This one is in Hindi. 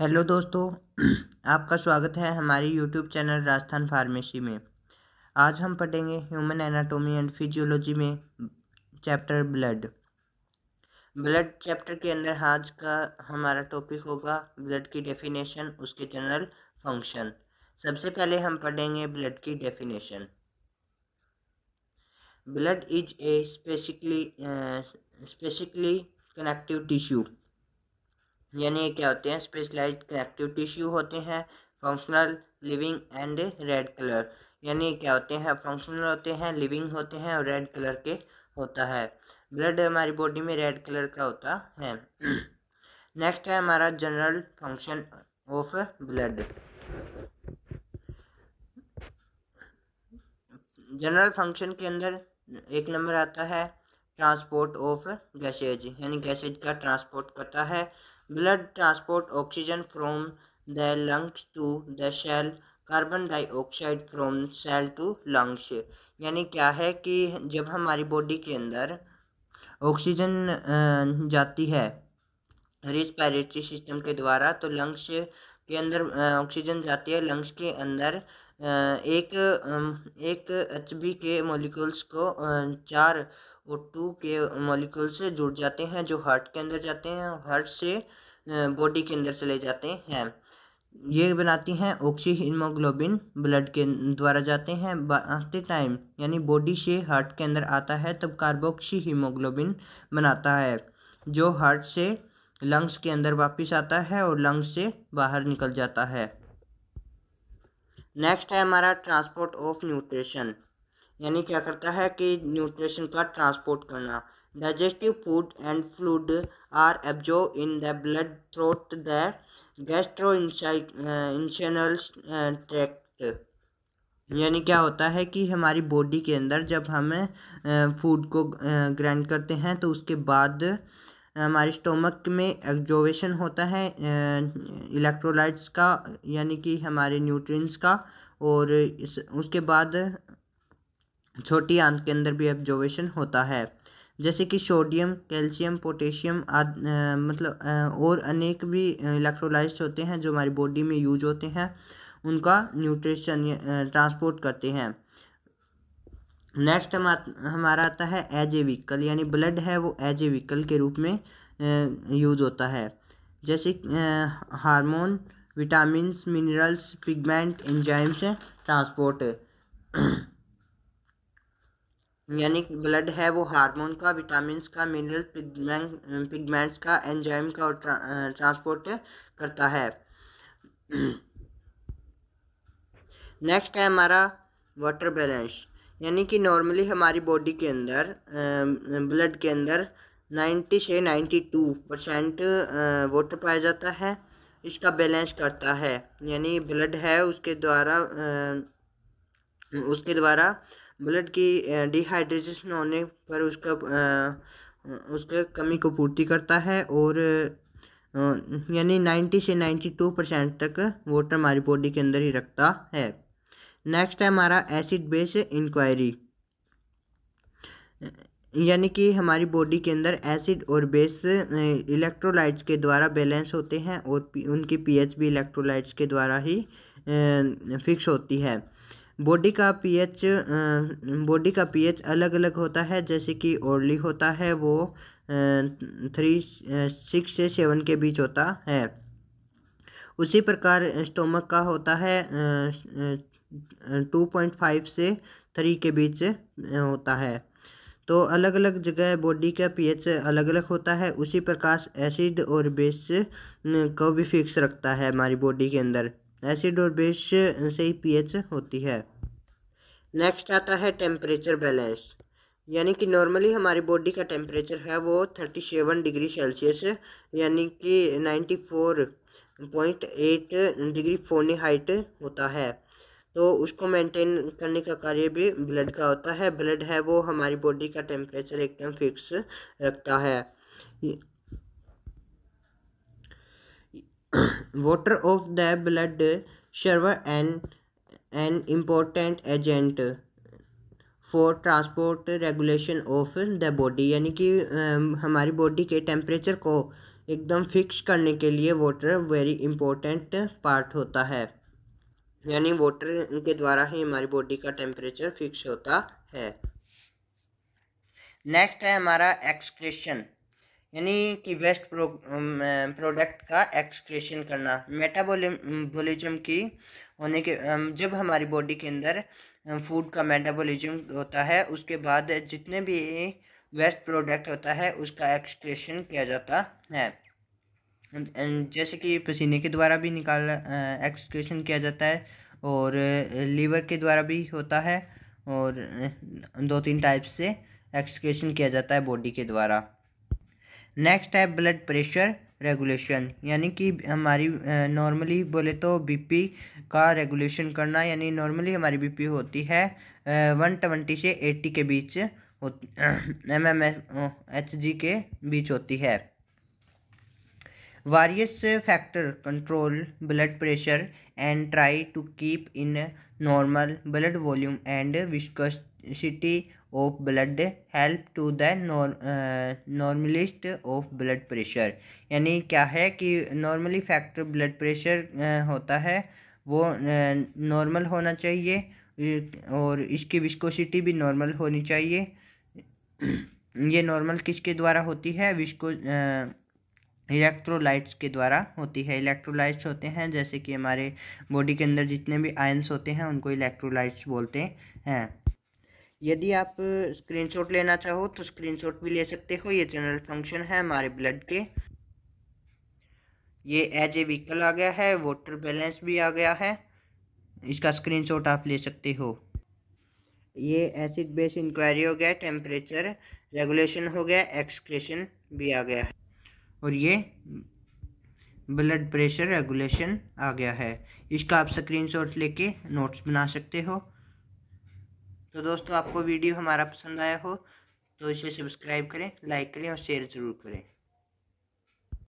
हेलो दोस्तों आपका स्वागत है हमारे यूट्यूब चैनल राजस्थान फार्मेसी में आज हम पढ़ेंगे ह्यूमन एनाटोमी एंड फिजियोलॉजी में चैप्टर ब्लड ब्लड चैप्टर के अंदर आज का हमारा टॉपिक होगा ब्लड की डेफिनेशन उसके जनरल फंक्शन सबसे पहले हम पढ़ेंगे ब्लड की definition blood is a specifically specifically connective tissue यानी ये क्या होते हैं स्पेशलाइज कनेक्टिव टिश्यू होते हैं functional living and red colour यानी क्या होते हैं फंक्शनल होते हैं लिविंग होते हैं और रेड कलर के होता है ब्लड हमारी बॉडी में रेड कलर का होता है नेक्स्ट है हमारा general function of blood general function के अंदर एक नंबर आता है ट्रांसपोर्ट ऑफ गैसेज यानी गैसेज का ट्रांसपोर्ट करता है blood transport oxygen from the lungs to the cell carbon dioxide from cell to lungs यानी क्या है कि जब हमारी बॉडी के अंदर ऑक्सीजन जाती है रिस्पायरेटरी सिस्टम के द्वारा तो लंग्स के अंदर ऑक्सीजन जाती है लंग्स के अंदर एक एक एच के मॉलिक्यूल्स को चार और टू के मॉलिक्यूल से जुड़ जाते हैं जो हार्ट के अंदर जाते हैं हार्ट से बॉडी के अंदर चले जाते हैं ये बनाती हैं ऑक्सी हीमोग्लोबिन ब्लड के द्वारा जाते हैं आते टाइम यानी बॉडी से हार्ट के अंदर आता है तब कार्बोक्सी हीमोग्लोबिन बनाता है जो हार्ट से लंग्स के अंदर वापस आता है और लंग्स से बाहर निकल जाता है नेक्स्ट है हमारा ट्रांसपोर्ट ऑफ न्यूट्रिशन यानी क्या करता है कि न्यूट्रिशन का ट्रांसपोर्ट करना digestive food and fluid are absorbed in the blood through the gastrointestinal uh, tract यानी क्या होता है कि हमारी बॉडी के अंदर जब हम फूड uh, को ग्रैंड uh, करते हैं तो उसके बाद हमारे स्टोमक में एग्जोवेशन होता है इलेक्ट्रोलाइट्स का यानी कि हमारे न्यूट्रिएंट्स का और इस उसके बाद छोटी आंत के अंदर भी एब्जॉर्वेशन होता है जैसे कि सोडियम कैल्शियम पोटेशियम आदि मतलब और अनेक भी इलेक्ट्रोलाइट्स होते हैं जो हमारी बॉडी में यूज होते हैं उनका न्यूट्रिशन ट्रांसपोर्ट करते हैं नेक्स्ट हम हमारा आता है एज ए व्हीकल यानी ब्लड है वो एज ए व्हीकल के रूप में यूज होता है जैसे hormone vitamin minerals pigment enzymes transport यानी ब्लड है वो हार्मोन का विटामिन का मिनरल पिगमेंट्स का एंजाइम का और ट्रा, ट्रांसपोर्ट करता है नेक्स्ट है हमारा वाटर बैलेंस यानी कि नॉर्मली हमारी बॉडी के अंदर ब्लड के अंदर नाइन्टी से नाइन्टी टू परसेंट वाटर पाया जाता है इसका बैलेंस करता है यानी ब्लड है उसके द्वारा उसके द्वारा ब्लड की डिहाइड्रेशन होने पर उसका उसके कमी को पूर्ति करता है और यानी 90 से 92 परसेंट तक वाटर हमारी बॉडी के अंदर ही रखता है नेक्स्ट है हमारा एसिड बेस इंक्वायरी यानी कि हमारी बॉडी के अंदर एसिड और बेस इलेक्ट्रोलाइट्स के द्वारा बैलेंस होते हैं और उनकी पीएच भी इलेक्ट्रोलाइट्स के द्वारा ही फिक्स होती है बॉडी का पीएच बॉडी का पीएच अलग अलग होता है जैसे कि ओरली होता है वो थ्री सिक्स से सेवन के बीच होता है उसी प्रकार स्टोमक का होता है टू पॉइंट फाइव से थ्री के बीच होता है तो अलग अलग जगह बॉडी का पीएच अलग अलग होता है उसी प्रकार एसिड और बेस को भी फिक्स रखता है हमारी बॉडी के अंदर एसिड और बेस से ही पीएच होती है नेक्स्ट आता है टेम्परेचर बैलेंस यानी कि नॉर्मली हमारी बॉडी का टेम्परेचर है वो थर्टी सेवन डिग्री सेल्सियस यानी कि ninety four point eight degree fahrenheit होता है तो उसको मेंटेन करने का कार्य भी ब्लड का होता है ब्लड है वो हमारी बॉडी का टेम्परेचर एकदम फिक्स रखता है water ऑफ द ब्लड शर्वर and an important agent for transport regulation of the body यानी कि हमारी बॉडी के टेम्परेचर को एकदम फिक्स करने के लिए वाटर वेरी इम्पोर्टेंट पार्ट होता है यानी वाटर के द्वारा ही हमारी बॉडी का टेम्परेचर फिक्स होता है नेक्स्ट है हमारा एक्सक्रेशन यानी कि वेस्ट प्रो, प्रोडक्ट का एक्सक्रेशन करना मेटाबोलिज्म की होने के जब हमारी बॉडी के अंदर फूड का मेटाबॉलिज्म होता है उसके बाद जितने भी वेस्ट प्रोडक्ट होता है उसका एक्सक्रेशन किया जाता है जैसे कि पसीने के द्वारा भी निकाल एक्सक्रेशन किया जाता है और लीवर के द्वारा भी होता है और दो तीन टाइप से एक्सक्रेशन किया जाता है बॉडी के द्वारा नेक्स्ट है ब्लड प्रेशर रेगुलेशन यानी कि हमारी नॉर्मली बोले तो बीपी का रेगुलेशन करना यानी नॉर्मली हमारी बीपी होती है वन ट्वेंटी से एट्टी के बीच एम एम एच जी के बीच होती है various factor control blood pressure and try to keep in normal blood volume and viscosity सिटी of blood help to the normalcy of blood pressure यानी क्या है कि नॉर्मली फैक्टर ब्लड प्रेशर होता है वो नॉर्मल uh, होना चाहिए और इसकी विस्कोसिटी भी नॉर्मल होनी चाहिए ये नॉर्मल किसके द्वारा होती है विस्को इलेक्ट्रोलाइट्स uh, के द्वारा होती है इलेक्ट्रोलाइट्स होते हैं जैसे कि हमारे बॉडी के अंदर जितने भी आयंस होते हैं उनको इलेक्ट्रोलाइट्स बोलते हैं यदि आप स्क्रीनशॉट लेना चाहो तो स्क्रीनशॉट भी ले सकते हो ये जनरल फंक्शन है हमारे ब्लड के ये एज ए व्हीकल आ गया है वाटर बैलेंस भी आ गया है इसका स्क्रीनशॉट आप ले सकते हो ये एसिड बेस इंक्वायरी हो गया टेम्परेचर रेगुलेशन हो गया एक्सक्रेशन भी आ गया है और ये ब्लड प्रेशर रेगुलेशन आ गया है इसका आप स्क्रीनशॉट लेके नोट्स बना सकते हो तो दोस्तों आपको वीडियो हमारा पसंद आया हो तो इसे सब्सक्राइब करें लाइक करें और शेयर ज़रूर करें